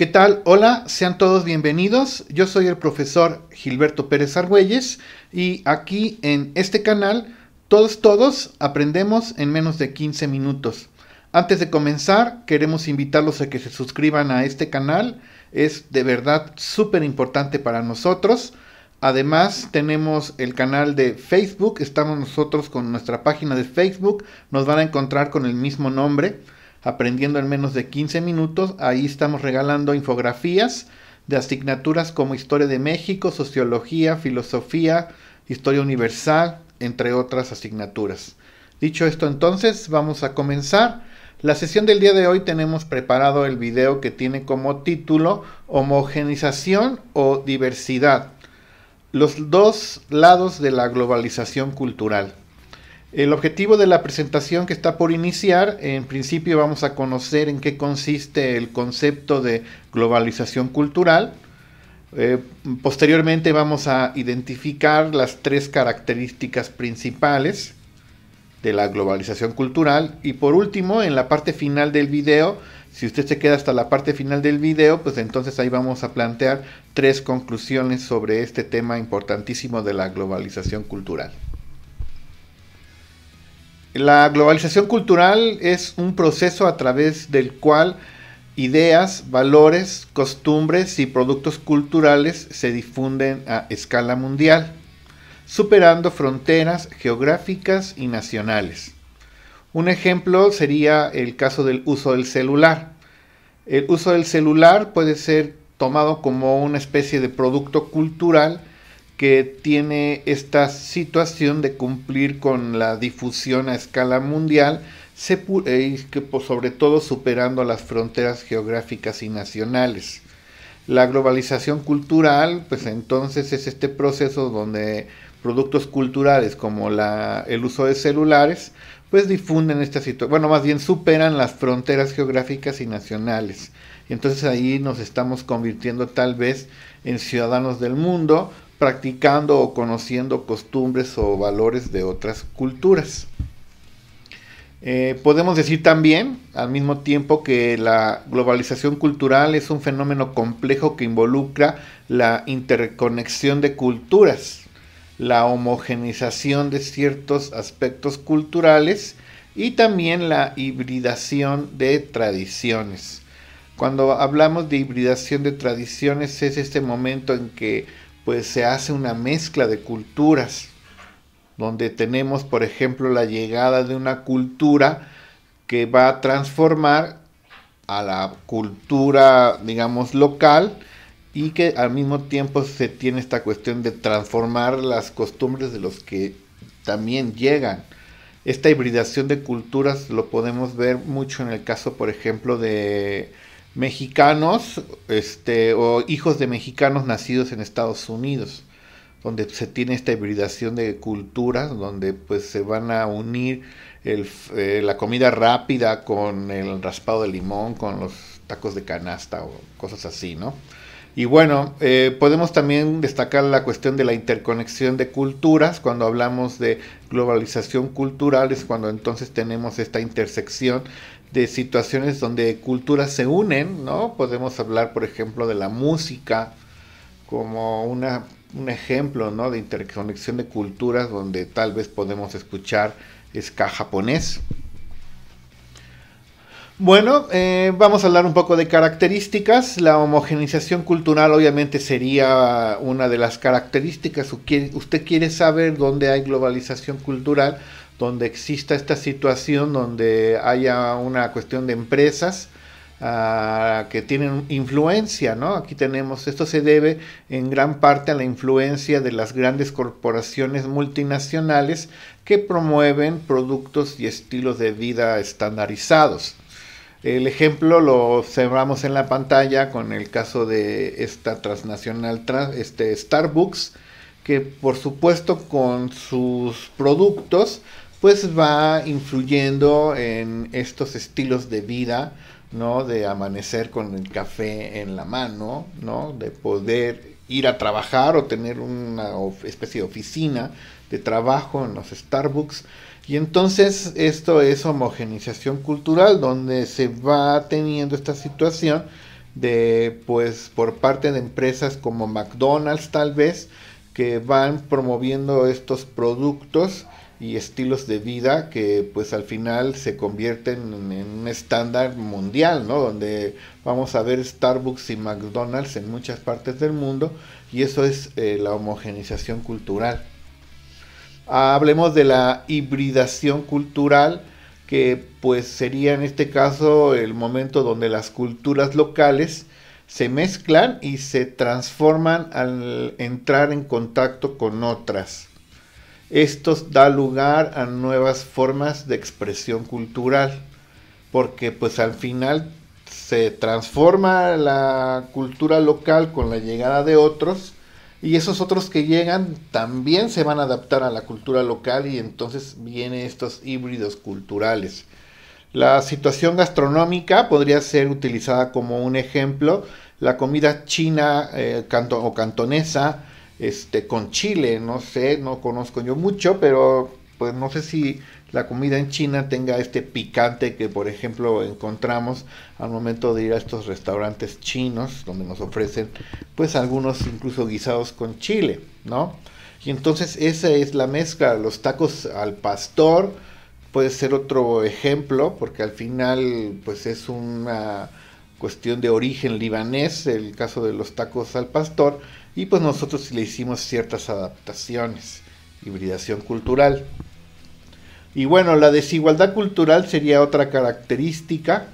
¿Qué tal? Hola, sean todos bienvenidos. Yo soy el profesor Gilberto Pérez Argüelles y aquí en este canal todos, todos aprendemos en menos de 15 minutos. Antes de comenzar, queremos invitarlos a que se suscriban a este canal. Es de verdad súper importante para nosotros. Además, tenemos el canal de Facebook. Estamos nosotros con nuestra página de Facebook. Nos van a encontrar con el mismo nombre aprendiendo en menos de 15 minutos. Ahí estamos regalando infografías de asignaturas como Historia de México, Sociología, Filosofía, Historia Universal, entre otras asignaturas. Dicho esto entonces, vamos a comenzar. La sesión del día de hoy tenemos preparado el video que tiene como título Homogenización o Diversidad, los dos lados de la globalización cultural. El objetivo de la presentación que está por iniciar, en principio vamos a conocer en qué consiste el concepto de globalización cultural. Eh, posteriormente vamos a identificar las tres características principales de la globalización cultural. Y por último, en la parte final del video, si usted se queda hasta la parte final del video, pues entonces ahí vamos a plantear tres conclusiones sobre este tema importantísimo de la globalización cultural. La globalización cultural es un proceso a través del cual ideas, valores, costumbres y productos culturales se difunden a escala mundial, superando fronteras geográficas y nacionales. Un ejemplo sería el caso del uso del celular. El uso del celular puede ser tomado como una especie de producto cultural que tiene esta situación de cumplir con la difusión a escala mundial, se, eh, que, pues, sobre todo superando las fronteras geográficas y nacionales. La globalización cultural, pues entonces es este proceso donde productos culturales como el uso de celulares, pues difunden esta situación, bueno, más bien superan las fronteras geográficas y nacionales. Y entonces ahí nos estamos convirtiendo tal vez en ciudadanos del mundo, practicando o conociendo costumbres o valores de otras culturas. Eh, podemos decir también, al mismo tiempo, que la globalización cultural es un fenómeno complejo que involucra la interconexión de culturas, la homogenización de ciertos aspectos culturales y también la hibridación de tradiciones. Cuando hablamos de hibridación de tradiciones es este momento en que pues se hace una mezcla de culturas, donde tenemos, por ejemplo, la llegada de una cultura que va a transformar a la cultura, digamos, local y que al mismo tiempo se tiene esta cuestión de transformar las costumbres de los que también llegan. Esta hibridación de culturas lo podemos ver mucho en el caso, por ejemplo, de mexicanos este, o hijos de mexicanos nacidos en Estados Unidos, donde se tiene esta hibridación de culturas, donde pues se van a unir eh, la comida rápida con el raspado de limón, con los tacos de canasta o cosas así, ¿no? Y bueno, eh, podemos también destacar la cuestión de la interconexión de culturas. Cuando hablamos de globalización cultural es cuando entonces tenemos esta intersección de situaciones donde culturas se unen, ¿no? Podemos hablar, por ejemplo, de la música como una, un ejemplo, ¿no? De interconexión de culturas donde tal vez podemos escuchar ska japonés, bueno, eh, vamos a hablar un poco de características. La homogenización cultural obviamente sería una de las características. Usted quiere saber dónde hay globalización cultural, donde exista esta situación, donde haya una cuestión de empresas ah, que tienen influencia, ¿no? Aquí tenemos, esto se debe en gran parte a la influencia de las grandes corporaciones multinacionales que promueven productos y estilos de vida estandarizados. El ejemplo lo cerramos en la pantalla con el caso de esta transnacional, este, Starbucks, que por supuesto con sus productos pues va influyendo en estos estilos de vida, ¿no? De amanecer con el café en la mano, ¿no? De poder ir a trabajar o tener una especie de oficina de trabajo en los Starbucks y entonces esto es homogenización cultural, donde se va teniendo esta situación de, pues, por parte de empresas como McDonald's tal vez, que van promoviendo estos productos y estilos de vida que pues al final se convierten en, un estándar mundial, ¿no? Donde vamos a ver Starbucks y McDonald's en muchas partes del mundo y eso es eh, la homogenización cultural hablemos de la hibridación cultural, que pues sería en este caso el momento donde las culturas locales se mezclan y se transforman al entrar en contacto con otras. Esto da lugar a nuevas formas de expresión cultural, porque pues al final se transforma la cultura local con la llegada de otros y esos otros que llegan también se van a adaptar a la cultura local y entonces vienen estos híbridos culturales. La situación gastronómica podría ser utilizada como un ejemplo. La comida china eh, o cantonesa este, con chile, no sé, no conozco yo mucho, pero pues no sé si la comida en China tenga este picante que por ejemplo encontramos al momento de ir a estos restaurantes chinos donde nos ofrecen pues algunos incluso guisados con chile, ¿no? Y entonces esa es la mezcla, los tacos al pastor puede ser otro ejemplo porque al final pues es una cuestión de origen libanés, el caso de los tacos al pastor y pues nosotros le hicimos ciertas adaptaciones, hibridación cultural. Y bueno, la desigualdad cultural sería otra característica.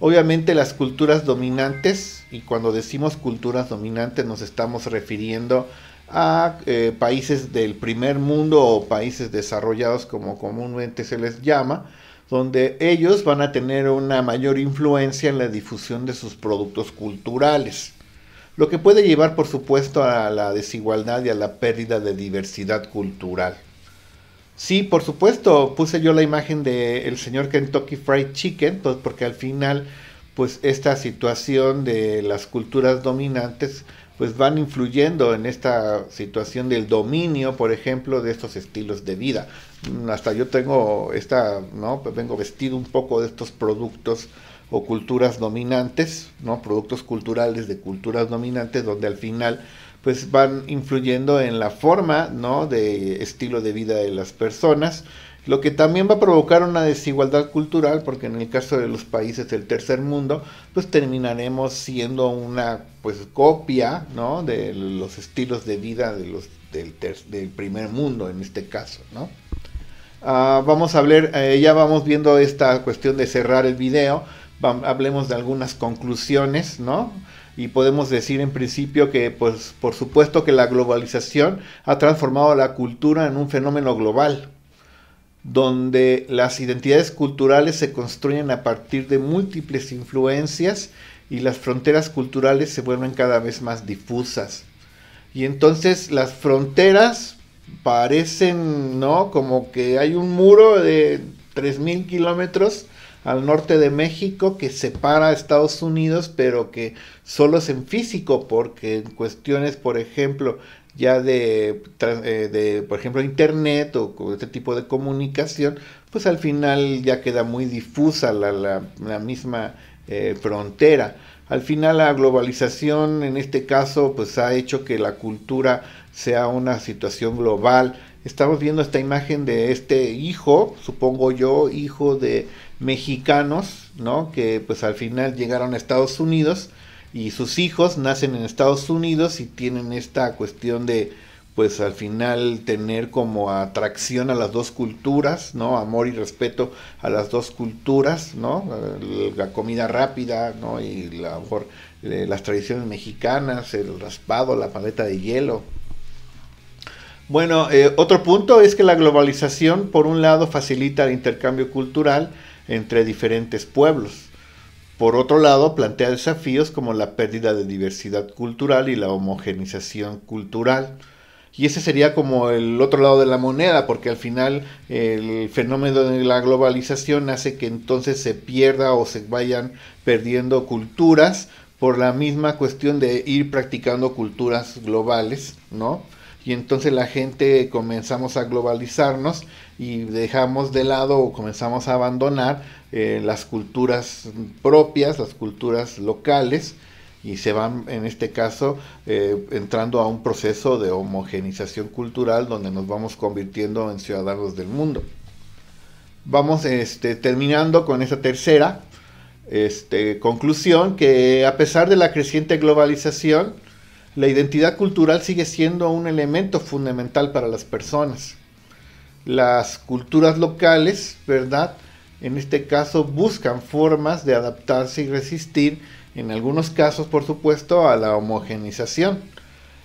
Obviamente las culturas dominantes, y cuando decimos culturas dominantes nos estamos refiriendo a eh, países del primer mundo o países desarrollados como comúnmente se les llama, donde ellos van a tener una mayor influencia en la difusión de sus productos culturales, lo que puede llevar por supuesto a la desigualdad y a la pérdida de diversidad cultural. Sí, por supuesto, puse yo la imagen del el señor Kentucky Fried Chicken, pues porque al final, pues esta situación de las culturas dominantes, pues van influyendo en esta situación del dominio, por ejemplo, de estos estilos de vida. Mm, hasta yo tengo esta, ¿no? Pues vengo vestido un poco de estos productos o culturas dominantes, ¿no? Productos culturales de culturas dominantes, donde al final pues van influyendo en la forma, ¿no? De estilo de vida de las personas, lo que también va a provocar una desigualdad cultural, porque en el caso de los países del tercer mundo, pues terminaremos siendo una pues copia, ¿no? De los estilos de vida de los del, primer mundo en este caso, ¿no? Ah, vamos a hablar, eh, ya vamos viendo esta cuestión de cerrar el video, hablemos de algunas conclusiones, ¿no? y podemos decir en principio que pues por supuesto que la globalización ha transformado la cultura en un fenómeno global donde las identidades culturales se construyen a partir de múltiples influencias y las fronteras culturales se vuelven cada vez más difusas. Y entonces las fronteras parecen, ¿no? Como que hay un muro de 3.000 kilómetros al norte de México que separa a Estados Unidos, pero que solo es en físico, porque en cuestiones, por ejemplo, ya de, eh, por ejemplo, internet o este tipo de comunicación, pues al final ya queda muy difusa la, la, misma eh, frontera. Al final la globalización en este caso pues ha hecho que la cultura sea una situación global, estamos viendo esta imagen de este hijo, supongo yo, hijo de mexicanos, ¿no? Que pues al final llegaron a Estados Unidos y sus hijos nacen en Estados Unidos y tienen esta cuestión de pues al final tener como atracción a las dos culturas, ¿no? Amor y respeto a las dos culturas, ¿no? La, comida rápida, ¿no? Y la, eh, las tradiciones mexicanas, el raspado, la paleta de hielo, bueno, eh, otro punto es que la globalización, por un lado, facilita el intercambio cultural entre diferentes pueblos. Por otro lado, plantea desafíos como la pérdida de diversidad cultural y la homogenización cultural. Y ese sería como el otro lado de la moneda, porque al final el fenómeno de la globalización hace que entonces se pierda o se vayan perdiendo culturas por la misma cuestión de ir practicando culturas globales, ¿no? y entonces la gente comenzamos a globalizarnos y dejamos de lado o comenzamos a abandonar eh, las culturas propias, las culturas locales y se van en este caso eh, entrando a un proceso de homogenización cultural donde nos vamos convirtiendo en ciudadanos del mundo. Vamos este, terminando con esa tercera este, conclusión que a pesar de la creciente globalización, la identidad cultural sigue siendo un elemento fundamental para las personas. Las culturas locales, ¿verdad? En este caso buscan formas de adaptarse y resistir, en algunos casos por supuesto, a la homogenización.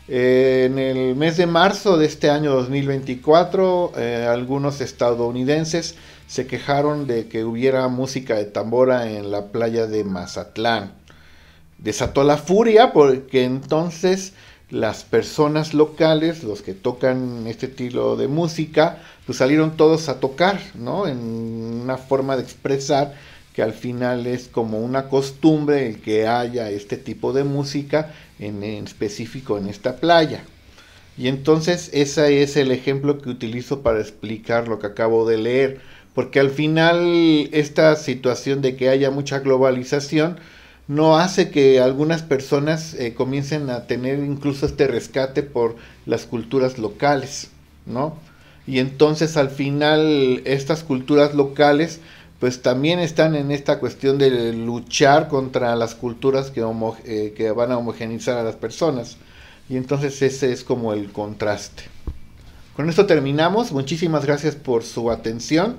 Eh, en el mes de marzo de este año 2024, eh, algunos estadounidenses se quejaron de que hubiera música de tambora en la playa de Mazatlán desató la furia porque entonces las personas locales, los que tocan este tipo de música, pues salieron todos a tocar, ¿no? En una forma de expresar que al final es como una costumbre el que haya este tipo de música en específico en esta playa. Y entonces ese es el ejemplo que utilizo para explicar lo que acabo de leer, porque al final esta situación de que haya mucha globalización, no hace que algunas personas eh, comiencen a tener incluso este rescate por las culturas locales, ¿no? Y entonces al final estas culturas locales pues también están en esta cuestión de luchar contra las culturas que, eh, que van a homogenizar a las personas. Y entonces ese es como el contraste. Con esto terminamos. Muchísimas gracias por su atención.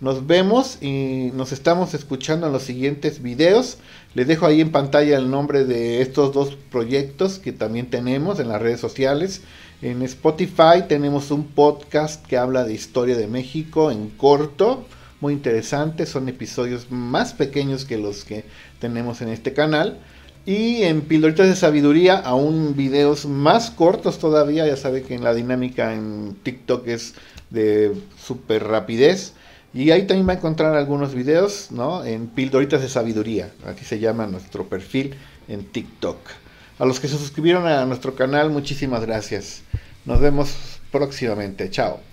Nos vemos y nos estamos escuchando en los siguientes videos. Les dejo ahí en pantalla el nombre de estos dos proyectos que también tenemos en las redes sociales. En Spotify tenemos un podcast que habla de historia de México en corto, muy interesante. Son episodios más pequeños que los que tenemos en este canal. Y en Pildoritas de Sabiduría, aún videos más cortos todavía. Ya sabe que en la dinámica en TikTok es de súper rapidez. Y ahí también va a encontrar algunos videos, ¿no? En Pildoritas de Sabiduría, Aquí se llama nuestro perfil en TikTok. A los que se suscribieron a nuestro canal, muchísimas gracias. Nos vemos próximamente. Chao.